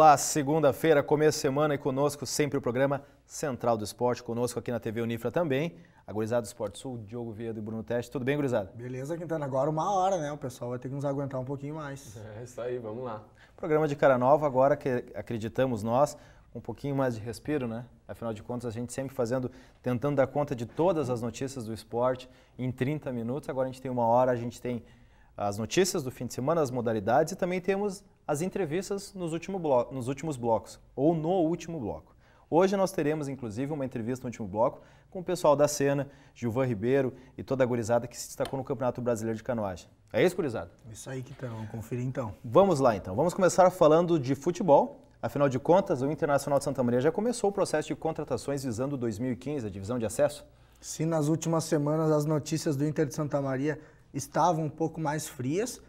Olá, segunda-feira, começo de semana e conosco sempre o programa Central do Esporte, conosco aqui na TV Unifra também. A gurizada do Esporte Sul, Diogo Vieira e Bruno Teste. Tudo bem, gurizada? Beleza, Quintana. Agora uma hora, né? O pessoal vai ter que nos aguentar um pouquinho mais. É, é isso aí, vamos lá. Programa de cara nova, agora que acreditamos nós, um pouquinho mais de respiro, né? Afinal de contas, a gente sempre fazendo, tentando dar conta de todas as notícias do esporte em 30 minutos. Agora a gente tem uma hora, a gente tem as notícias do fim de semana, as modalidades e também temos as entrevistas nos, último bloco, nos últimos blocos, ou no último bloco. Hoje nós teremos, inclusive, uma entrevista no último bloco com o pessoal da cena, Gilvan Ribeiro e toda a gurizada que se destacou no Campeonato Brasileiro de Canoagem. É isso, gurizada? Isso aí que então, vamos conferir então. Vamos lá então, vamos começar falando de futebol. Afinal de contas, o Internacional de Santa Maria já começou o processo de contratações visando 2015, a divisão de acesso? Se nas últimas semanas as notícias do Inter de Santa Maria estavam um pouco mais frias.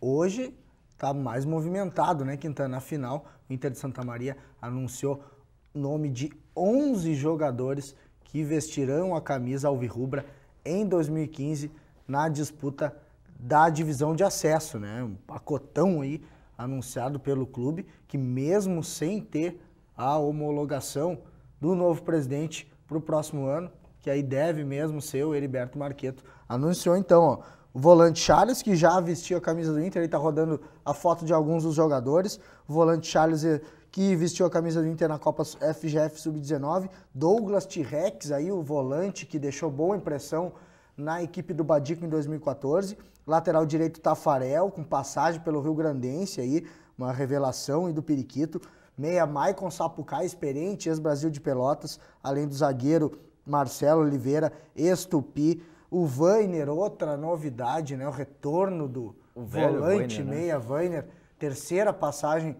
Hoje está mais movimentado, né, Quintana? final o Inter de Santa Maria anunciou nome de 11 jogadores que vestirão a camisa alvirrubra em 2015 na disputa da divisão de acesso, né? Um pacotão aí anunciado pelo clube que mesmo sem ter a homologação do novo presidente para o próximo ano, que aí deve mesmo ser o Heriberto Marqueto, anunciou então, ó, Volante Charles, que já vestiu a camisa do Inter, ele está rodando a foto de alguns dos jogadores. Volante Charles, eh, que vestiu a camisa do Inter na Copa FGF Sub-19. Douglas T-Rex, aí o volante que deixou boa impressão na equipe do Badico em 2014. Lateral direito Tafarel, com passagem pelo Rio Grandense aí, uma revelação e do Periquito. Meia Maicon Sapucai, experiente, ex-Brasil de Pelotas, além do zagueiro Marcelo Oliveira, ex-Tupi. O Vainer, outra novidade, né? O retorno do o volante Weiner, né? meia né? Vainer, terceira passagem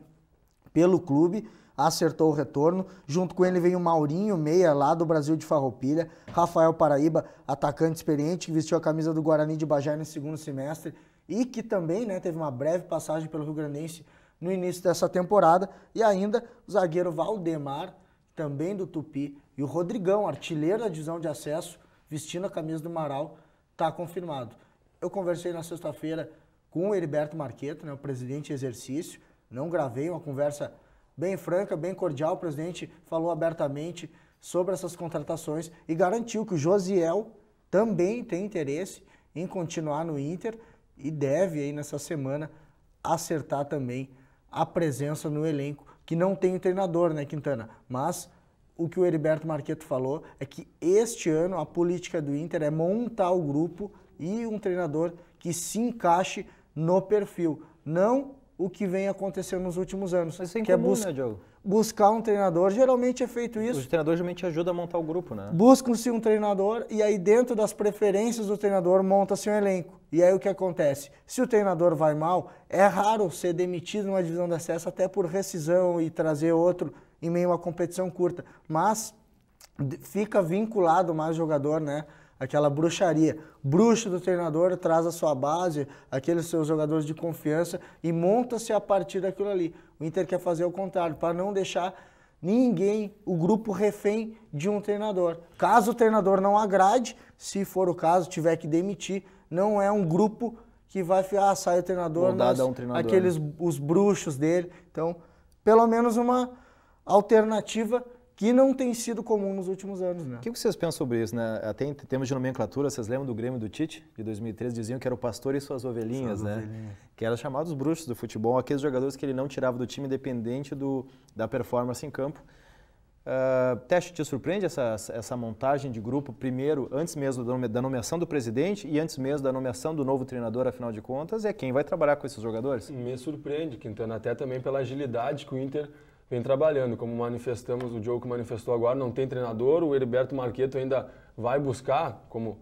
pelo clube, acertou o retorno. Junto com ele vem o Maurinho, meia lá do Brasil de Farroupilha. Rafael Paraíba, atacante experiente, que vestiu a camisa do Guarani de Bajai no segundo semestre e que também né, teve uma breve passagem pelo Rio Grandense no início dessa temporada. E ainda o zagueiro Valdemar, também do Tupi, e o Rodrigão, artilheiro da divisão de acesso, vestindo a camisa do Marau, está confirmado. Eu conversei na sexta-feira com o Heriberto Marqueto, né, o presidente exercício, não gravei, uma conversa bem franca, bem cordial, o presidente falou abertamente sobre essas contratações e garantiu que o Josiel também tem interesse em continuar no Inter e deve aí nessa semana acertar também a presença no elenco, que não tem treinador, né, Quintana? Mas o que o Heriberto Marqueto falou é que este ano a política do Inter é montar o grupo e um treinador que se encaixe no perfil, não o que vem acontecendo nos últimos anos. Mas isso é que é bus né, Diogo? Buscar um treinador, geralmente é feito isso. Os treinadores geralmente ajudam a montar o grupo, né? Buscam-se um treinador e aí dentro das preferências do treinador monta-se um elenco. E aí o que acontece? Se o treinador vai mal, é raro ser demitido numa divisão de acesso até por rescisão e trazer outro em meio a uma competição curta. Mas fica vinculado mais jogador, né? Aquela bruxaria. Bruxo do treinador traz a sua base, aqueles seus jogadores de confiança e monta-se a partir daquilo ali. O Inter quer fazer o contrário, para não deixar ninguém, o grupo refém de um treinador. Caso o treinador não agrade, se for o caso, tiver que demitir, não é um grupo que vai ficar, ah, sai o treinador, mas um treinador, né? aqueles né? os bruxos dele. Então, pelo menos uma alternativa que não tem sido comum nos últimos anos. Né? O que vocês pensam sobre isso? Né? Até em termos de nomenclatura, vocês lembram do Grêmio do Tite, de 2013? Diziam que era o pastor e suas ovelhinhas, suas né? Ovelhinhas. Que eram chamados bruxos do futebol, aqueles jogadores que ele não tirava do time, dependente do, da performance em campo. Uh, ah, teste, te surpreende essa, essa montagem de grupo, primeiro, antes mesmo da nomeação do presidente e antes mesmo da nomeação do novo treinador, afinal de contas, é quem vai trabalhar com esses jogadores? Me surpreende, Quintana, até também pela agilidade que o Inter vem trabalhando. Como manifestamos, o Diogo manifestou agora, não tem treinador, o Heriberto Marqueto ainda vai buscar, como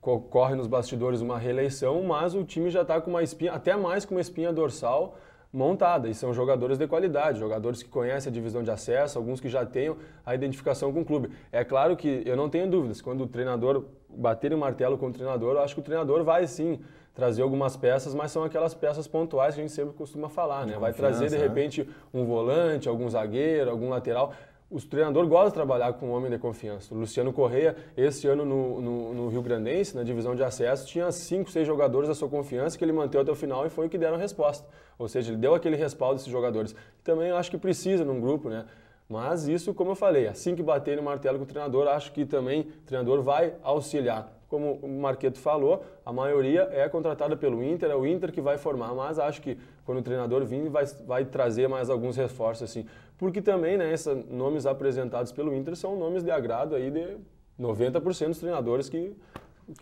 corre nos bastidores, uma reeleição, mas o time já está com uma espinha, até mais com uma espinha dorsal montada. E são jogadores de qualidade, jogadores que conhecem a divisão de acesso, alguns que já tenham a identificação com o clube. É claro que eu não tenho dúvidas, quando o treinador bater o martelo com o treinador, eu acho que o treinador vai sim trazer algumas peças, mas são aquelas peças pontuais que a gente sempre costuma falar, né? Vai trazer de né? repente um volante, algum zagueiro, algum lateral. Os treinador gosta de trabalhar com um homem de confiança. O Luciano Correia, esse ano no, no, no, Rio Grandense, na divisão de acesso, tinha cinco, seis jogadores da sua confiança que ele manteve até o final e foi o que deram resposta. Ou seja, ele deu aquele respaldo esses jogadores. Também acho que precisa num grupo, né? Mas isso, como eu falei, assim que bater no martelo com o treinador, acho que também o treinador vai auxiliar como o Marqueto falou, a maioria é contratada pelo Inter, é o Inter que vai formar, mas acho que quando o treinador vir, vai, vai trazer mais alguns reforços, assim. Porque também, né, esses nomes apresentados pelo Inter são nomes de agrado aí de 90% dos treinadores que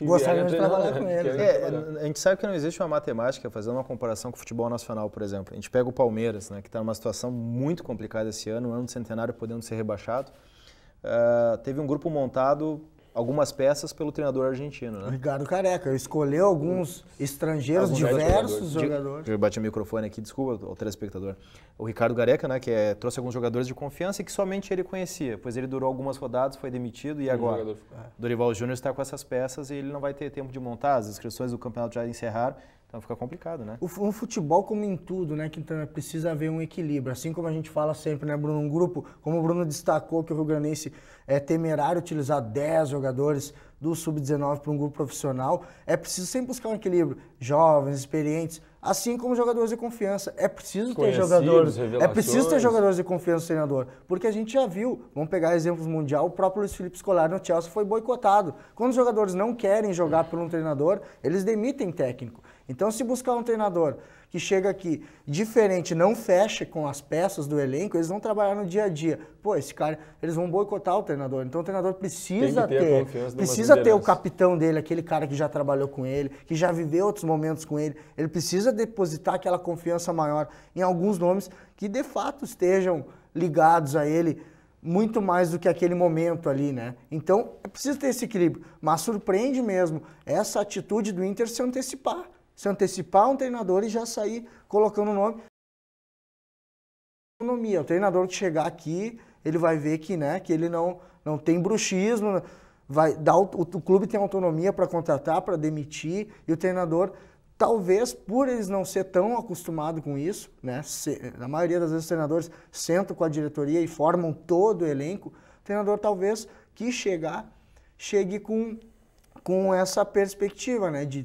Gostaria de trabalhar né, com eles. É, a gente sabe que não existe uma matemática, fazendo uma comparação com o futebol nacional, por exemplo. A gente pega o Palmeiras, né, que está numa situação muito complicada esse ano, um ano de centenário podendo ser rebaixado. Uh, teve um grupo montado algumas peças pelo treinador argentino, né? Ricardo Careca. Escolheu alguns estrangeiros, alguns diversos jogadores. jogadores. Eu bati o microfone aqui, desculpa ao telespectador. O Ricardo Careca, né, que é, trouxe alguns jogadores de confiança que somente ele conhecia, pois ele durou algumas rodadas, foi demitido e é um agora jogador. Dorival Júnior está com essas peças e ele não vai ter tempo de montar, as inscrições do campeonato já encerraram então fica complicado, né? O, futebol, como em tudo, né, Quintana, precisa haver um equilíbrio. Assim como a gente fala sempre, né, Bruno? Um grupo, como o Bruno destacou, que o Rio Granense é temerário utilizar 10 jogadores do sub-19 para um grupo profissional, é preciso sempre buscar um equilíbrio. Jovens, experientes, assim como jogadores de confiança. É preciso ter jogadores. É preciso ter jogadores de confiança no treinador. Porque a gente já viu, vamos pegar exemplos mundial, o próprio Luiz Felipe Scolari no Chelsea foi boicotado. Quando os jogadores não querem jogar por um treinador, eles demitem técnico. Então, se buscar um treinador que chega aqui diferente, não fecha com as peças do elenco, eles vão trabalhar no dia a dia. Pô, esse cara, eles vão boicotar o treinador. Então, o treinador precisa ter, ter precisa precisa ter o capitão dele, aquele cara que já trabalhou com ele, que já viveu outros momentos com ele. Ele precisa depositar aquela confiança maior em alguns nomes que de fato estejam ligados a ele muito mais do que aquele momento ali, né? Então é preciso ter esse equilíbrio. Mas surpreende mesmo essa atitude do Inter se antecipar. Se antecipar um treinador e já sair colocando o nome. Economia. O treinador que chegar aqui, ele vai ver que, né, que ele não, não tem bruxismo. Né? vai dar o, o clube tem autonomia para contratar, para demitir e o treinador talvez por eles não ser tão acostumado com isso, né? Se, na maioria das vezes os treinadores sentam com a diretoria e formam todo o elenco. O treinador talvez que chegar chegue com com essa perspectiva, né? De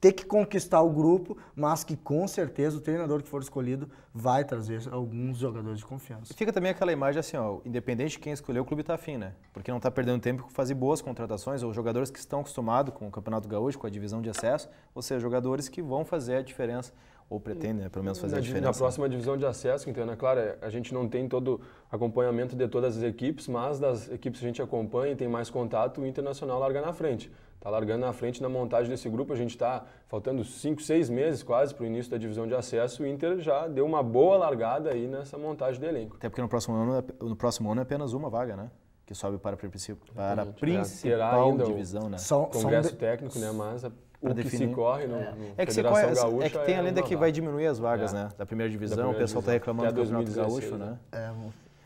ter que conquistar o grupo, mas que com certeza o treinador que for escolhido vai trazer alguns jogadores de confiança. E fica também aquela imagem assim, ó, independente de quem escolheu, o clube está afim, né? Porque não está perdendo tempo com fazer boas contratações ou jogadores que estão acostumados com o Campeonato Gaúcho, com a divisão de acesso, ou seja, jogadores que vão fazer a diferença ou pretendem, né, pelo menos fazer na, a diferença. Na próxima divisão de acesso, então, né, claro, é, a gente não tem todo acompanhamento de todas as equipes, mas das equipes que a gente acompanha e tem mais contato, o Internacional larga na frente está largando na frente na montagem desse grupo. A gente está faltando cinco seis meses quase para o início da divisão de acesso. O Inter já deu uma boa largada aí nessa montagem do elenco. Até porque no próximo ano, no próximo ano é apenas uma vaga, né? Que sobe para, para a principal divisão, né? São, Congresso são técnico, de... né? Mas a, o definir. que se corre no, é. no é que Federação corre, é Gaúcha... É que tem é a lenda que vai diminuir as vagas, é. né? Da primeira divisão, da primeira o pessoal está reclamando é do Campeonato Gaúcho, né? né?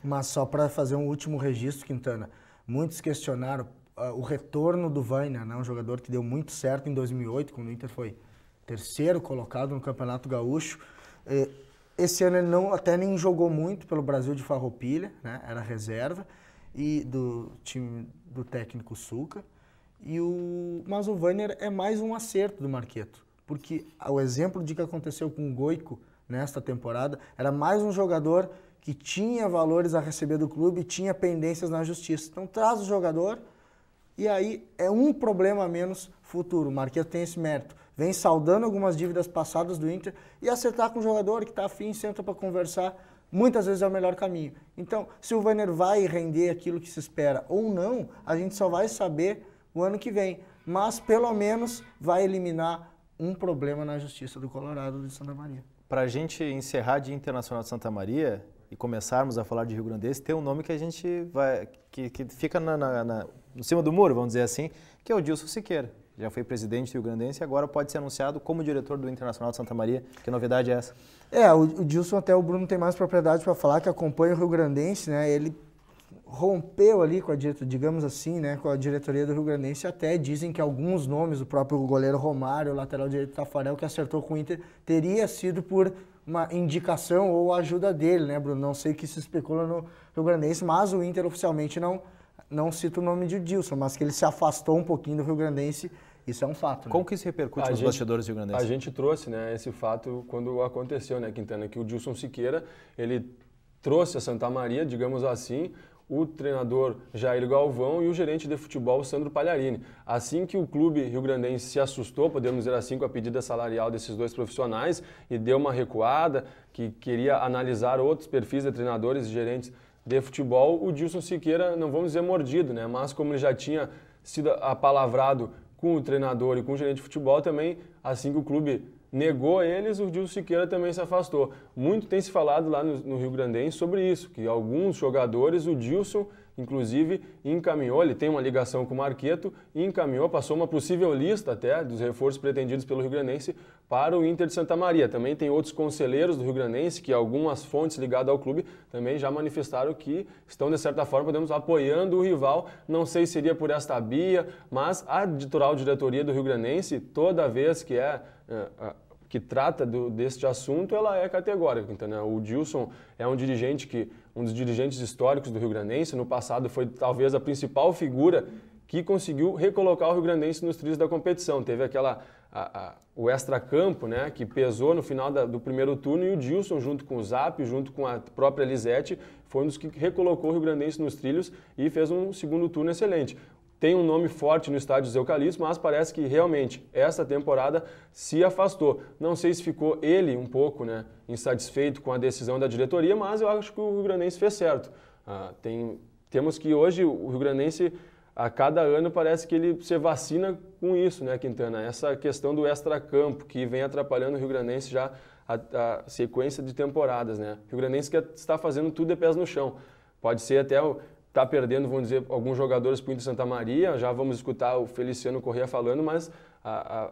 mas só para fazer um último registro, Quintana. Muitos questionaram, uh, o retorno do Vaina, né? um jogador que deu muito certo em 2008, quando o Inter foi terceiro colocado no Campeonato Gaúcho. Esse ano ele não, até nem jogou muito pelo Brasil de Farroupilha, né? era reserva, e do time do técnico Suca. E o, mas o Vainer é mais um acerto do Marqueto, porque o exemplo de que aconteceu com o Goico nesta temporada era mais um jogador que tinha valores a receber do clube e tinha pendências na justiça. Então traz o jogador, e aí é um problema a menos futuro. O Marquinhos tem esse mérito. Vem saudando algumas dívidas passadas do Inter e acertar com o jogador que está afim, senta para conversar, muitas vezes é o melhor caminho. Então, se o Werner vai render aquilo que se espera ou não, a gente só vai saber o ano que vem. Mas pelo menos vai eliminar um problema na justiça do Colorado de Santa Maria. Para a gente encerrar de Internacional de Santa Maria, e começarmos a falar de Rio Sul tem um nome que a gente vai. que, que fica na, na, na no cima do muro, vamos dizer assim, que é o Dilson Siqueira. Já foi presidente do Rio Grandense e agora pode ser anunciado como diretor do Internacional de Santa Maria. Que novidade é essa? É, o, o Dilson até o Bruno tem mais propriedade para falar, que acompanha o Rio Grandense, né? Ele rompeu ali com a diretoria, digamos assim, né, com a diretoria do Rio Grandense, até dizem que alguns nomes, o próprio goleiro Romário, o lateral direito Tafarel, que acertou com o Inter, teria sido por uma indicação ou ajuda dele, né, Bruno? Não sei o que se especula no Rio Grandense, mas o Inter oficialmente não não cito o nome de Dilson, mas que ele se afastou um pouquinho do Rio Grandense, isso é um fato. Né? Como que isso repercute a nos gente, bastidores Rio Grandense? A gente trouxe né, esse fato quando aconteceu, né, Quintana, que o Dilson Siqueira, ele trouxe a Santa Maria, digamos assim, o treinador Jair Galvão e o gerente de futebol Sandro Palharini. Assim que o clube rio-grandense se assustou, podemos dizer assim, com a pedida salarial desses dois profissionais e deu uma recuada, que queria analisar outros perfis de treinadores e gerentes de futebol, o Dilson Siqueira, não vamos dizer mordido, né? mas como ele já tinha sido apalavrado com o treinador e com o gerente de futebol também, assim que o clube negou eles, o Dilson Siqueira também se afastou. Muito tem se falado lá no, no Rio Grandense sobre isso, que alguns jogadores, o Dilson inclusive encaminhou, ele tem uma ligação com o Marqueto, encaminhou, passou uma possível lista até dos reforços pretendidos pelo Rio Grandense para o Inter de Santa Maria. Também tem outros conselheiros do Rio Grandense que algumas fontes ligadas ao clube também já manifestaram que estão, de certa forma, podemos apoiando o rival. Não sei se seria por esta Bia, mas a editorial diretoria do Rio Grandense, toda vez que é, é, é que trata do, deste assunto, ela é categórica. Então, né? O Dilson é um dirigente que um dos dirigentes históricos do Rio Grandense. No passado foi talvez a principal figura que conseguiu recolocar o Rio Grandense nos trilhos da competição. Teve aquela a, a, o extra-campo, né, que pesou no final da, do primeiro turno, e o Dilson, junto com o Zap, junto com a própria Lisete, foi um dos que recolocou o Rio Grandense nos trilhos e fez um segundo turno excelente tem um nome forte no estádio Zeucalis, mas parece que realmente essa temporada se afastou. Não sei se ficou ele um pouco né, insatisfeito com a decisão da diretoria, mas eu acho que o Rio Grandense fez certo. Ah, tem, temos que hoje o Rio Grandense a cada ano parece que ele se vacina com isso, né, Quintana? Essa questão do extra-campo que vem atrapalhando o Rio Grandense já a, a sequência de temporadas, né? O Rio Grandense que é, está fazendo tudo de pés no chão. Pode ser até o, está perdendo, vamos dizer, alguns jogadores para o Inter Santa Maria. Já vamos escutar o Feliciano Corrêa falando, mas a,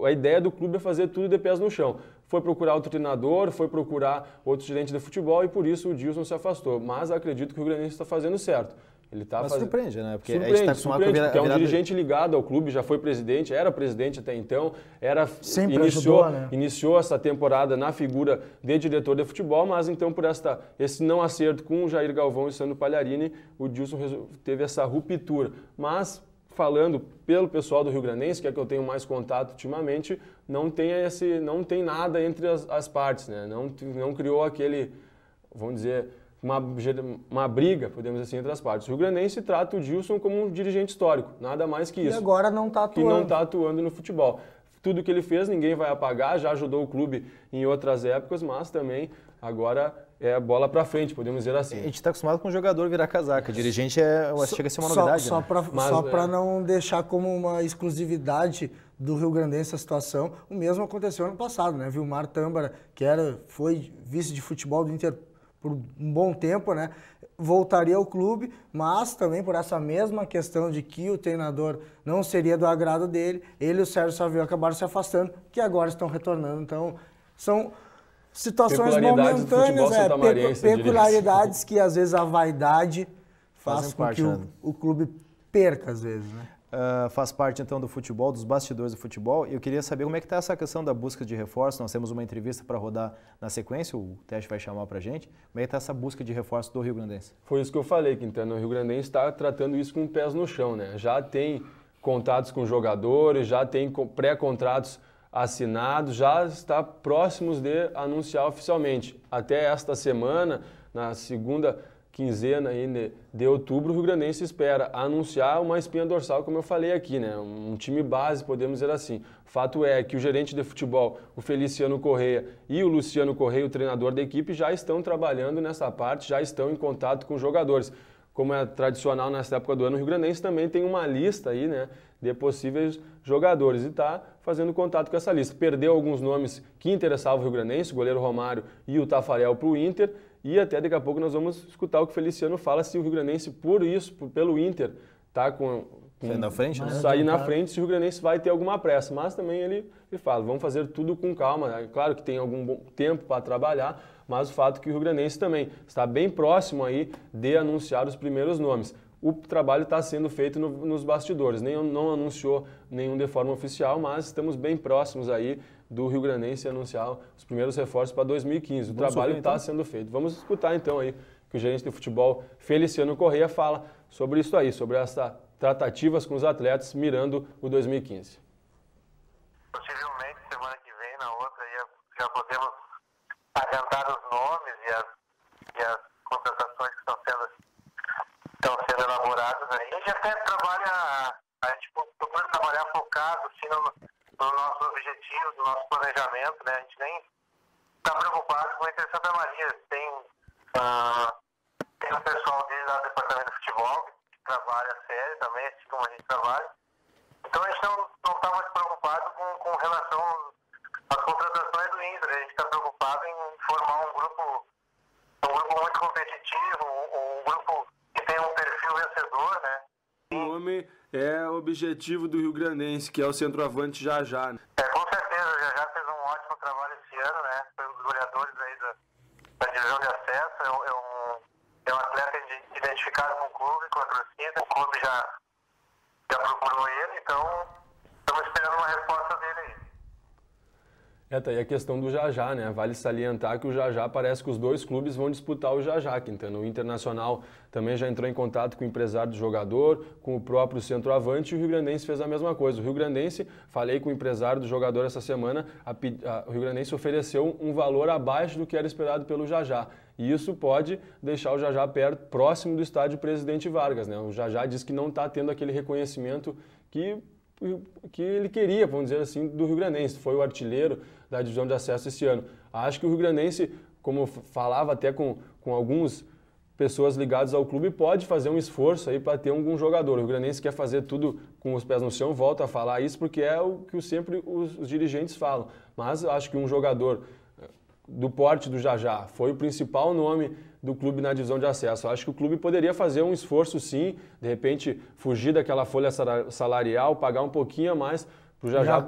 a, a ideia do clube é fazer tudo de pés no chão. Foi procurar outro treinador, foi procurar outro gerente de futebol e por isso o Dilson se afastou. Mas acredito que o Grêmio está fazendo certo. Ele tá Mas surpreende, né? Porque surpreende, a gente tá acostumado a é um dirigente ligado ao clube, já foi presidente, era presidente até então, era Sempre iniciou, ajudou, né? iniciou essa temporada na figura de diretor de futebol, mas então por esta, esse não acerto com o Jair Galvão e Sandro Palharini, o Dilson teve essa ruptura. Mas falando pelo pessoal do Rio Grandense, que é que eu tenho mais contato ultimamente, não tem esse, não tem nada entre as, as partes, né? Não não criou aquele, vamos dizer uma, uma briga, podemos dizer assim, entre as partes. O Rio Grandense trata o Dilson como um dirigente histórico, nada mais que isso. E agora não está atuando. E não está atuando no futebol. Tudo que ele fez, ninguém vai apagar, já ajudou o clube em outras épocas, mas também agora é bola para frente, podemos dizer assim. A gente está acostumado com o jogador virar casaca, o dirigente é, so, chega a ser uma novidade. Só, né? só para é... não deixar como uma exclusividade do Rio Grandense a situação, o mesmo aconteceu ano passado, né? Vilmar Tâmbara, que era, foi vice de futebol do Inter por um bom tempo, né? Voltaria ao clube, mas também por essa mesma questão de que o treinador não seria do agrado dele, ele e o Sérgio Savio acabaram se afastando, que agora estão retornando. Então, são situações momentâneas, é, peculiaridades que às vezes a vaidade faz Fazem com parte, que o, né? o clube perca, às vezes, né? Ah, faz parte então do futebol, dos bastidores do futebol. Eu queria saber como é que está essa questão da busca de reforço. Nós temos uma entrevista para rodar na sequência, o teste vai chamar para a gente. Como é que está essa busca de reforço do Rio Grandense? Foi isso que eu falei, Quintana. O Rio Grandense está tratando isso com pés no chão, né? Já tem contatos com jogadores, já tem pré-contratos assinados, já está próximos de anunciar oficialmente. Até esta semana, na segunda quinzena ainda de outubro, o Rio Grandense espera anunciar uma espinha dorsal, como eu falei aqui, né? Um time base, podemos dizer assim. Fato é que o gerente de futebol, o Feliciano Correia e o Luciano Correia, o treinador da equipe, já estão trabalhando nessa parte, já estão em contato com os jogadores. Como é tradicional nessa época do ano, o Rio Grandense também tem uma lista aí, né, de possíveis jogadores e está fazendo contato com essa lista. Perdeu alguns nomes que interessavam o Rio Grandense, o goleiro Romário e o Tafarel para o Inter, e até daqui a pouco nós vamos escutar o que o Feliciano fala se o Rio Grandense, por isso, por, pelo Inter, tá com, com sair na frente, né? sair na frente, se o Rio Grandense vai ter alguma pressa. Mas também ele, ele fala, vamos fazer tudo com calma. É claro que tem algum tempo para trabalhar, mas o fato é que o Rio Grandense também está bem próximo aí de anunciar os primeiros nomes. O trabalho está sendo feito no, nos bastidores, nem não anunciou nenhum de forma oficial, mas estamos bem próximos aí do Rio Grandense anunciar os primeiros reforços para 2015. O Vamos trabalho está então. sendo feito. Vamos escutar então aí que o gerente de futebol Feliciano Correia fala sobre isso aí, sobre essas tratativas com os atletas mirando o 2015. Possivelmente semana que vem, na outra, já podemos adiantar os nomes homem é objetivo do Rio Grandense, que é o centroavante já já. Né? É, tá aí a questão do Jajá, né? Vale salientar que o Jajá parece que os dois clubes vão disputar o Jajá, Quintana. O Internacional também já entrou em contato com o empresário do jogador, com o próprio centroavante e o Rio Grandense fez a mesma coisa. O Rio Grandense, falei com o empresário do jogador essa semana, a, a, o Rio Grandense ofereceu um valor abaixo do que era esperado pelo Jajá. E isso pode deixar o Jajá perto, próximo do estádio Presidente Vargas, né? O Jajá diz que não está tendo aquele reconhecimento que que ele queria, vamos dizer assim, do Rio Grandense. Foi o artilheiro da divisão de acesso esse ano. Acho que o Rio Grandense, como falava até com, com alguns pessoas ligadas ao clube pode fazer um esforço aí para ter algum jogador. O Rio Grandense quer fazer tudo com os pés no chão, volta a falar isso porque é o que sempre os, os, dirigentes falam. Mas acho que um jogador eh, do porte do Jajá foi o principal nome do clube na divisão de acesso. Acho que o clube poderia fazer um esforço sim, de repente fugir daquela folha salarial, pagar um pouquinho a mais o já, já, já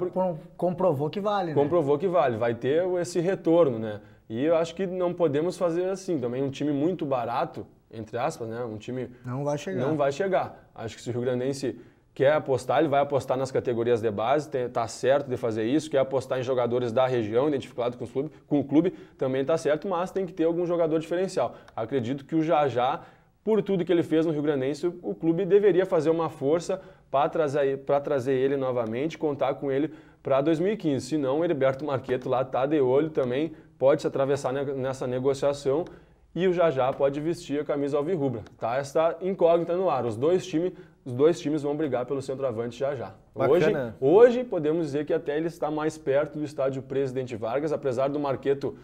comprovou que vale. Né? Comprovou né? que vale, vai ter esse retorno, né? E eu acho que não podemos fazer assim também. Um time muito barato, entre aspas, né? Um time. Não vai chegar. Não vai chegar. Acho que se o Rio Grandense quer apostar, ele vai apostar nas categorias de base, tá certo de fazer isso, quer apostar em jogadores da região, identificado com o clube, com o clube também tá certo, mas tem que ter algum jogador diferencial. Acredito que o Jajá, por tudo que ele fez no Rio Grandense, o clube deveria fazer uma força para trazer, trazer ele novamente, contar com ele para 2015. Se não, Heriberto Marqueto lá está de olho também, pode se atravessar nessa negociação e o Jajá pode vestir a camisa alvirrubra. Tá esta incógnita no ar. Os dois, times, os dois times vão brigar pelo centroavante já já. Hoje, hoje podemos dizer que até ele está mais perto do estádio Presidente Vargas, apesar do Marqueto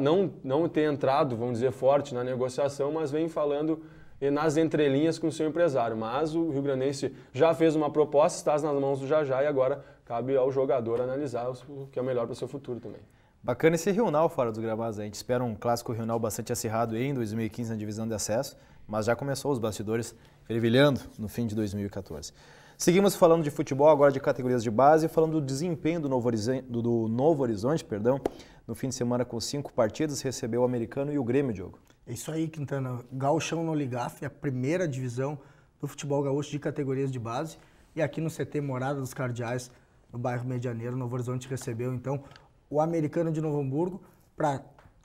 não, não ter entrado, vamos dizer, forte na negociação, mas vem falando nas entrelinhas com o seu empresário. Mas o Rio Grandense já fez uma proposta, está nas mãos do Jajá e agora cabe ao jogador analisar o que é melhor para o seu futuro também. Bacana esse Rional fora dos gravados. A gente espera um clássico Rional bastante acirrado em 2015 na divisão de acesso, mas já começou os bastidores fervilhando no fim de 2014. Seguimos falando de futebol, agora de categorias de base, falando do desempenho do Novo Horizonte, do Novo Horizonte perdão, no fim de semana com cinco partidas, recebeu o Americano e o Grêmio, Diogo. É isso aí, Quintana. Gauchão no Ligafe, a primeira divisão do futebol gaúcho de categorias de base. E aqui no CT Morada dos Cardeais, no bairro Medianeiro, Novo Horizonte recebeu, então, o Americano de Novo Hamburgo para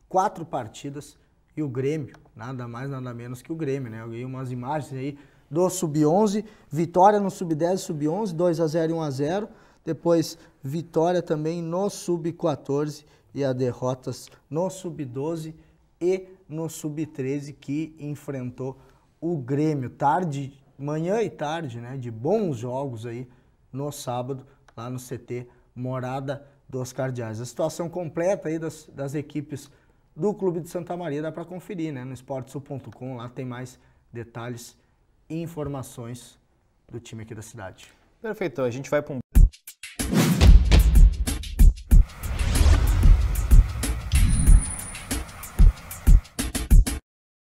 quatro partidas e o Grêmio, nada mais, nada menos que o Grêmio, né? Eu umas imagens aí do Sub-11, vitória no Sub-10 e Sub-11, 2x0 e 1x0. Depois, vitória também no Sub-14 e a derrotas no Sub-12 e no Sub-13 que enfrentou o Grêmio. Tarde, manhã e tarde, né? De bons jogos aí no sábado, lá no CT Morada dos Cardeais. A situação completa aí das, das equipes do Clube de Santa Maria dá para conferir, né? No esportesul.com, lá tem mais detalhes informações do time aqui da cidade. Perfeito. Então a gente vai para um